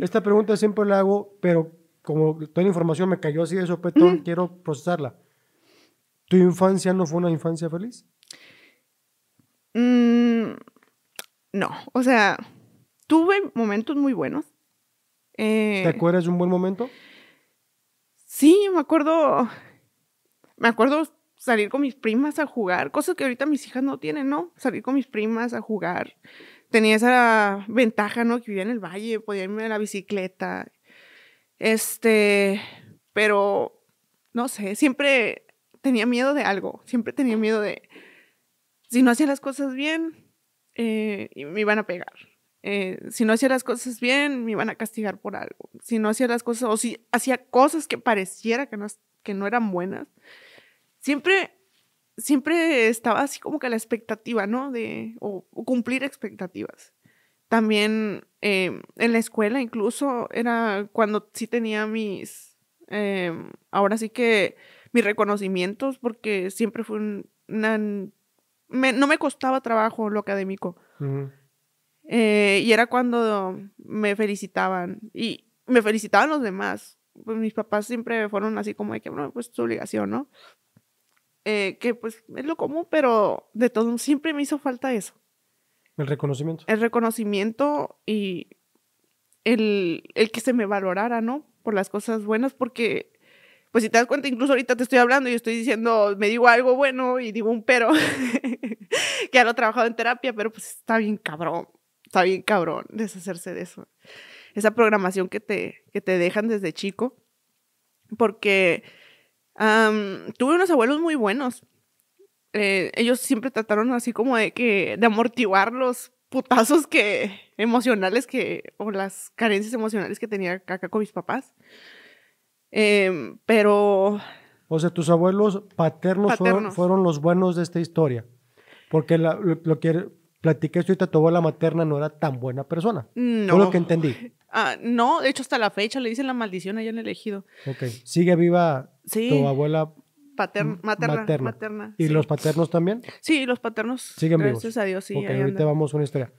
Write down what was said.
Esta pregunta siempre la hago, pero como toda la información me cayó así de sopetón, quiero procesarla. ¿Tu infancia no fue una infancia feliz? Mm, no, o sea, tuve momentos muy buenos. Eh. ¿Te acuerdas de un buen momento? Sí, me acuerdo, me acuerdo salir con mis primas a jugar, cosas que ahorita mis hijas no tienen, ¿no? Salir con mis primas a jugar, tenía esa ventaja, ¿no? Que vivía en el valle, podía irme a la bicicleta. Este, pero, no sé, siempre tenía miedo de algo, siempre tenía miedo de, si no hacía las cosas bien, eh, me iban a pegar. Eh, si no hacía las cosas bien, me iban a castigar por algo. Si no hacía las cosas, o si hacía cosas que pareciera que no, que no eran buenas, siempre siempre estaba así como que la expectativa, ¿no? De, o, cumplir expectativas. También eh, en la escuela incluso era cuando sí tenía mis, eh, ahora sí que mis reconocimientos, porque siempre fue un, no me costaba trabajo lo académico. Eh, y era cuando me felicitaban. Y me felicitaban los demás. Pues, mis papás siempre fueron así como de que, bueno, pues su obligación, ¿no? Eh, que pues es lo común, pero de todo siempre me hizo falta eso. El reconocimiento. El reconocimiento y el, el que se me valorara, ¿no? Por las cosas buenas, porque pues si te das cuenta, incluso ahorita te estoy hablando y estoy diciendo, me digo algo bueno y digo un pero, que ya lo he trabajado en terapia, pero pues está bien cabrón, está bien cabrón deshacerse de eso. Esa programación que te, que te dejan desde chico, porque tuve unos abuelos muy buenos. Eh, ellos siempre trataron así como de que de amortiguar los putazos que emocionales que o las carencias emocionales que tenía acá con mis papás. Em, pero o sea, tus abuelos paternos, Fueron, los buenos de esta historia. Porque lo, que platiqué ahorita, tu abuela materna no era tan buena persona. No. Fue lo que entendí. Ah, no, de hecho hasta la fecha le dicen la maldición allá en el ejido. sigue viva tu abuela Paterna, materna, ¿Y los paternos también? Sí, los paternos. Siguen gracias a Dios, sí. Ok, ahorita vamos a una historia.